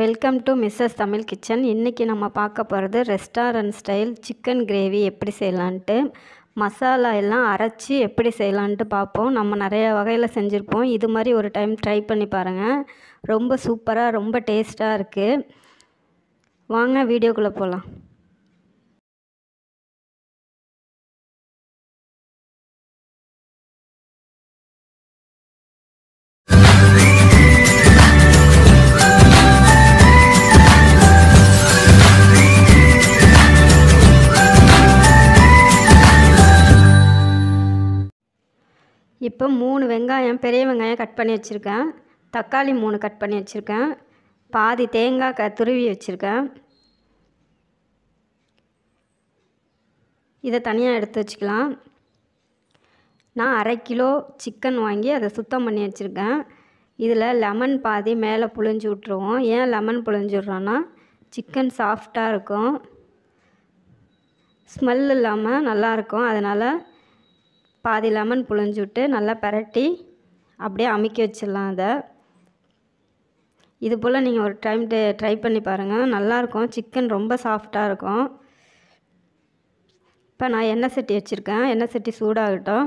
welcome to Mrs Tamil kitchen இன்றைக்கி நம்ம பார்க்க போகிறது ரெஸ்டாரண்ட் ஸ்டைல் சிக்கன் கிரேவி எப்படி செய்யலான்ட்டு மசாலா எல்லாம் அரைச்சி எப்படி செய்யலான்ட்டு பார்ப்போம் நம்ம நிறைய வகையில் செஞ்சுருப்போம் இது மாதிரி ஒரு டைம் ட்ரை பண்ணி பாருங்கள் ரொம்ப சூப்பராக ரொம்ப டேஸ்ட்டாக இருக்குது வாங்க வீடியோக்குள்ளே போகலாம் இப்போ மூணு வெங்காயம் பெரிய வெங்காயம் கட் பண்ணி வச்சுருக்கேன் தக்காளி மூணு கட் பண்ணி வச்சுருக்கேன் பாதி தேங்காய் க துருவி வச்சுருக்கேன் இதை தனியாக எடுத்து வச்சுக்கலாம் நான் அரை கிலோ சிக்கன் வாங்கி அதை சுத்தம் பண்ணி வச்சுருக்கேன் இதில் லெமன் பாதி மேலே புழிஞ்சு விட்ருவோம் ஏன் லெமன் புழிஞ்சுட்றோன்னா சிக்கன் சாஃப்டாக இருக்கும் ஸ்மெல் இல்லாமல் நல்லாயிருக்கும் அதனால் பாதி லெமன் புழிஞ்சு விட்டு நல்லா பரட்டி அப்படியே அமுக்கி வச்சிடலாம் அதை இது போல் நீங்கள் ஒரு டைம் ட்ரை பண்ணி பாருங்கள் நல்லாயிருக்கும் சிக்கன் ரொம்ப சாஃப்டாக இருக்கும் இப்போ நான் எண்ணெய் சட்டி வச்சுருக்கேன் எண்ணெய் சட்டி சூடாகட்டும்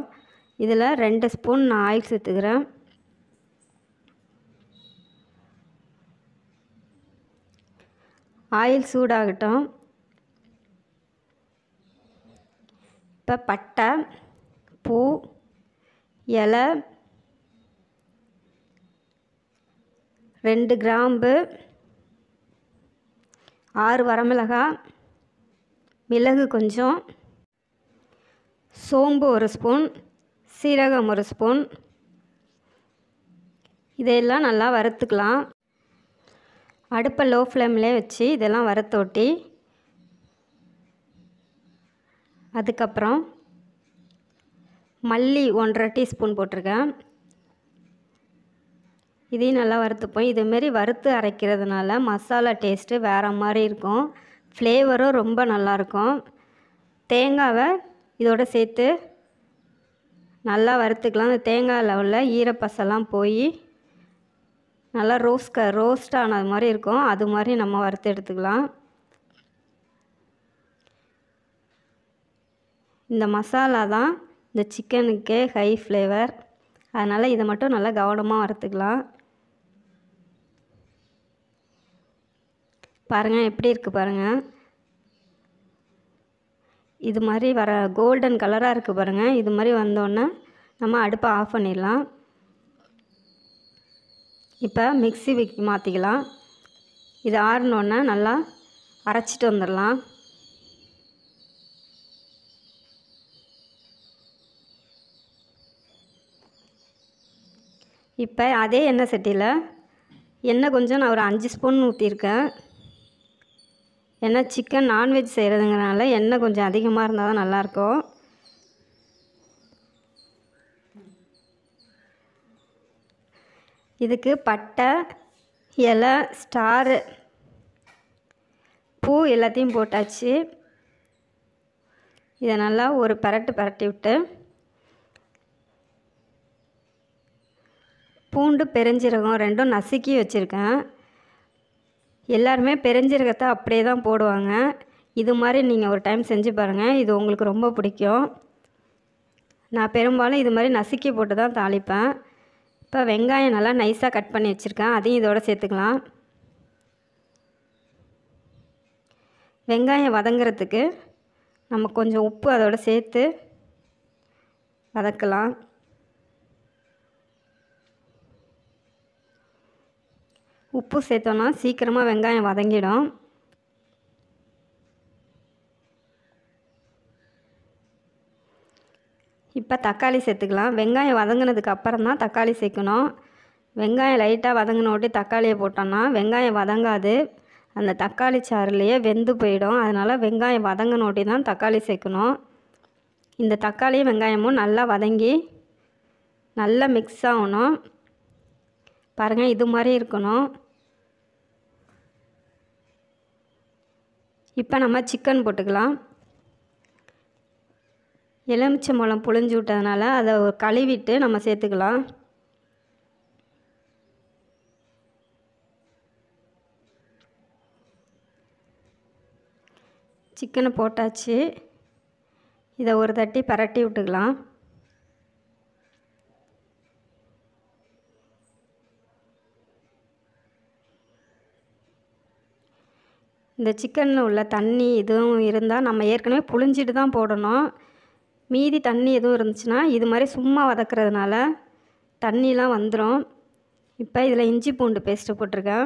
இதில் ரெண்டு ஸ்பூன் நான் ஆயில் சேர்த்துக்கிறேன் ஆயில் சூடாகட்டும் இப்போ பட்டை பூ இலை ரெண்டு கிராம்பு ஆறு வரமிளகாய் மிளகு கொஞ்சம் சோம்பு ஒரு ஸ்பூன் சீரகம் ஒரு ஸ்பூன் இதையெல்லாம் நல்லா வறுத்துக்கலாம் அடுப்பை லோ ஃப்ளேம்லேயே வச்சு இதெல்லாம் வறுத்து ஒட்டி அதுக்கப்புறம் மல்லி ஒன்றரை டீஸ்பூன் போட்டிருக்கேன் இதையும் நல்லா வறுத்துப்போம் இதுமாரி வறுத்து அரைக்கிறதுனால மசாலா டேஸ்ட்டு வேறு மாதிரி இருக்கும் ஃப்ளேவரும் ரொம்ப நல்லாயிருக்கும் தேங்காவை இதோடு சேர்த்து நல்லா வறுத்துக்கலாம் அந்த தேங்காயில் உள்ள ஈரப்பசெல்லாம் போய் நல்லா ரோஸ்க ரோஸ்ட் ஆனது மாதிரி இருக்கும் அது மாதிரி நம்ம வறுத்து எடுத்துக்கலாம் இந்த மசாலா தான் இந்த சிக்கனுக்கு ஹை ஃப்ளேவர் அதனால் இதை மட்டும் நல்லா கவனமாக வறுத்துக்கலாம் பாருங்கள் எப்படி இருக்குது பாருங்கள் இது மாதிரி வர கோல்டன் கலராக இருக்குது பாருங்கள் இது மாதிரி வந்தோன்னே நம்ம அடுப்பை ஆஃப் பண்ணிடலாம் இப்போ மிக்சி மாற்றிக்கலாம் இது ஆறினோடனே நல்லா அரைச்சிட்டு வந்துடலாம் இப்போ அதே எண்ணெய் சட்டியில் எண்ணெய் கொஞ்சம் நான் ஒரு அஞ்சு ஸ்பூன் ஊற்றிருக்கேன் ஏன்னா சிக்கன் நான்வெஜ் செய்கிறதுங்கிறனால எண்ணெய் கொஞ்சம் அதிகமாக இருந்தால் தான் நல்லாயிருக்கும் இதுக்கு பட்டை இலை ஸ்டாரு பூ எல்லாத்தையும் போட்டாச்சு இதை நல்லா ஒரு பரட்டு பரட்டி விட்டு பூண்டு பெருஞ்சீரகம் ரெண்டும் நசுக்கி வச்சுருக்கேன் எல்லாருமே பெருஞ்சீரகத்தை அப்படியே தான் போடுவாங்க இது மாதிரி நீங்கள் ஒரு டைம் செஞ்சு பாருங்கள் இது உங்களுக்கு ரொம்ப பிடிக்கும் நான் பெரும்பாலும் இது மாதிரி நசுக்கி போட்டு தான் தாளிப்பேன் இப்போ வெங்காயம் நல்லா நைஸாக கட் பண்ணி வச்சுருக்கேன் அதையும் இதோடு சேர்த்துக்கலாம் வெங்காயம் வதங்கிறதுக்கு நம்ம கொஞ்சம் உப்பு அதோடு சேர்த்து வதக்கலாம் உப்பு சேர்த்தோன்னா சீக்கிரமாக வெங்காயம் வதங்கிடும் இப்போ தக்காளி சேர்த்துக்கலாம் வெங்காயம் வதங்கினதுக்கு அப்புறம் தான் தக்காளி சேர்க்கணும் வெங்காயம் லைட்டாக வதங்கின ஒட்டி தக்காளியை போட்டோன்னா வெங்காயம் வதங்காது அந்த தக்காளி சாறுலேயே வெந்து போயிடும் அதனால் வெங்காயம் வதங்கின ஒட்டி தான் தக்காளி சேர்க்கணும் இந்த தக்காளியும் வெங்காயமும் நல்லா வதங்கி நல்லா மிக்ஸ் ஆகணும் பாருங்கள் இது மாதிரி இருக்கணும் இப்போ நம்ம சிக்கன் போட்டுக்கலாம் மூலம் புழிஞ்சு விட்டதுனால அதை கழுவிட்டு நம்ம சேர்த்துக்கலாம் சிக்கனை போட்டாச்சு இதை ஒரு தட்டி பரட்டி விட்டுக்கலாம் இந்த சிக்கனில் உள்ள தண்ணி எதுவும் இருந்தால் நம்ம ஏற்கனவே புழிஞ்சிட்டு தான் போடணும் மீதி தண்ணி எதுவும் இருந்துச்சுன்னா இது மாதிரி சும்மா வதக்கிறதுனால தண்ணிலாம் வந்துடும் இப்போ இதில் இஞ்சி பூண்டு பேஸ்ட்டு போட்டிருக்கேன்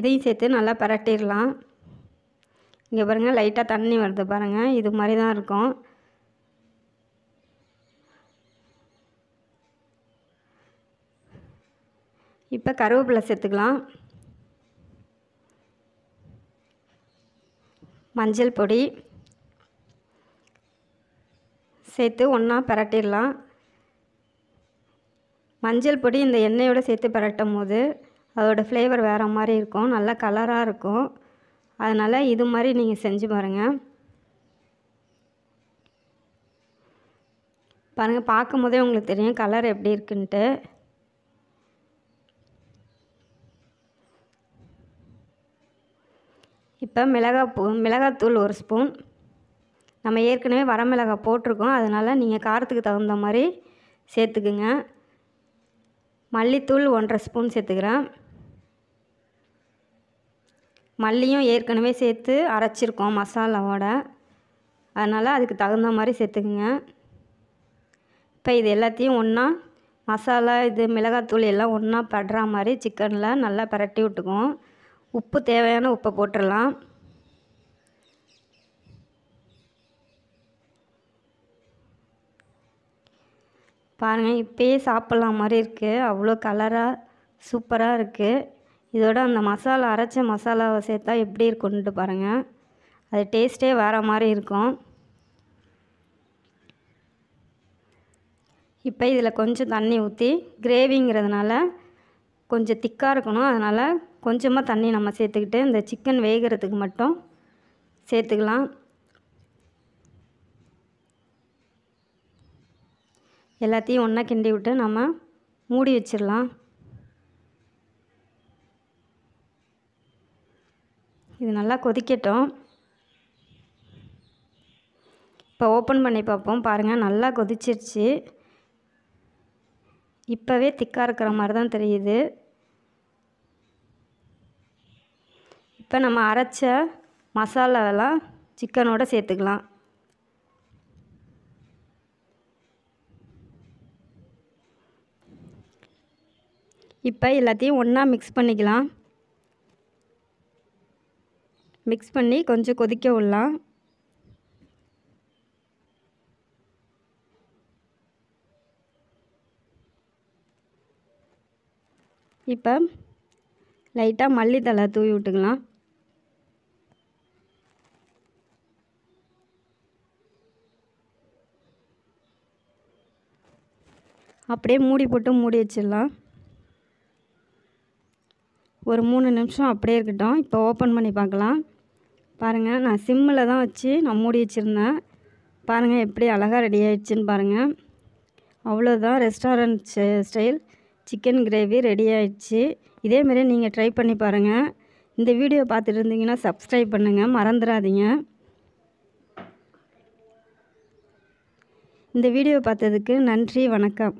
இதையும் சேர்த்து நல்லா பரட்டிடலாம் இங்கே பாருங்கள் லைட்டாக தண்ணி வருது பாருங்கள் இது மாதிரி தான் இருக்கும் இப்போ கருவேப்பிலை சேர்த்துக்கலாம் மஞ்சள் பொடி சேர்த்து ஒன்றா பரட்டிடலாம் மஞ்சள் பொடி இந்த எண்ணெயோடு சேர்த்து பரட்டும் போது அதோடய ஃப்ளேவர் வேறு மாதிரி இருக்கும் நல்லா கலராக இருக்கும் அதனால் இது மாதிரி நீங்கள் செஞ்சு பாருங்கள் பாருங்கள் பார்க்கும் போதே உங்களுக்கு தெரியும் கலர் எப்படி இருக்குன்ட்டு இப்போ மிளகாய் பூ மிளகாத்தூள் ஒரு ஸ்பூன் நம்ம ஏற்கனவே வரமிளகாய் போட்டிருக்கோம் அதனால் நீங்கள் காரத்துக்கு தகுந்த மாதிரி சேர்த்துக்குங்க மல்லித்தூள் ஒன்றரை ஸ்பூன் சேர்த்துக்கிறேன் மல்லியும் ஏற்கனவே சேர்த்து அரைச்சிருக்கோம் மசாலாவோட அதனால் அதுக்கு தகுந்த மாதிரி சேர்த்துக்குங்க இப்போ இது எல்லாத்தையும் ஒன்றா மசாலா இது மிளகாத்தூள் எல்லாம் ஒன்றா படுற மாதிரி சிக்கனில் நல்லா பரட்டி விட்டுக்குவோம் உப்பு தேவையான உப்பை போட்டுடலாம் பாருங்கள் இப்போயே சாப்பிட்லாம் மாதிரி இருக்குது அவ்வளோ கலராக சூப்பராக இருக்குது இதோட அந்த மசாலா அரைச்ச மசாலாவை சேர்த்தா எப்படி இருக்குன்ட்டு பாருங்கள் அது டேஸ்ட்டே வேறு மாதிரி இருக்கும் இப்போ இதில் கொஞ்சம் தண்ணி ஊற்றி கிரேவிங்கிறதுனால கொஞ்சம் திக்காக இருக்கணும் அதனால் கொஞ்சமாக தண்ணி நம்ம சேர்த்துக்கிட்டு இந்த சிக்கன் வேகிறதுக்கு மட்டும் சேர்த்துக்கலாம் எல்லாத்தையும் ஒன்றா கிண்டி விட்டு நம்ம மூடி வச்சிடலாம் இது நல்லா கொதிக்கட்டும் இப்போ ஓப்பன் பண்ணி பார்ப்போம் பாருங்கள் நல்லா கொதிச்சிருச்சு இப்போவே திக்காக இருக்கிற மாதிரி தான் தெரியுது இப்போ நம்ம அரைச்ச மசாலாவெல்லாம் சிக்கனோடு சேர்த்துக்கலாம் இப்போ எல்லாத்தையும் ஒன்றா மிக்ஸ் பண்ணிக்கலாம் மிக்ஸ் பண்ணி கொஞ்சம் கொதிக்க விடலாம் இப்போ லைட்டாக மல்லித்தலை தூவி விட்டுக்கலாம் அப்படியே மூடி போட்டு மூடி வச்சிடலாம் ஒரு மூணு நிமிஷம் அப்படியே இருக்கட்டும் இப்போ ஓப்பன் பண்ணி பார்க்கலாம் பாருங்கள் நான் சிம்மில் தான் வச்சு நான் மூடி வச்சுருந்தேன் பாருங்கள் எப்படி அழகாக ரெடி ஆகிடுச்சின்னு பாருங்கள் அவ்வளோதான் restaurant style chicken gravy ready ஆகிடுச்சு இதேமாரி நீங்கள் ட்ரை பண்ணி பாருங்கள் இந்த வீடியோ பார்த்துட்டு இருந்தீங்கன்னா சப்ஸ்கிரைப் பண்ணுங்கள் மறந்துடாதீங்க இந்த வீடியோ பார்த்ததுக்கு நன்றி வணக்கம்